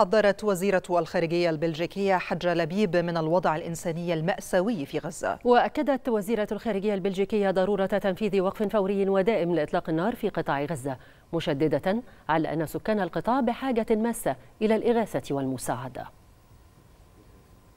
حذرت وزيرة الخارجية البلجيكية حجة لبيب من الوضع الإنساني المأساوي في غزة وأكدت وزيرة الخارجية البلجيكية ضرورة تنفيذ وقف فوري ودائم لإطلاق النار في قطاع غزة مشددة على أن سكان القطاع بحاجة ماسة إلى الإغاثة والمساعدة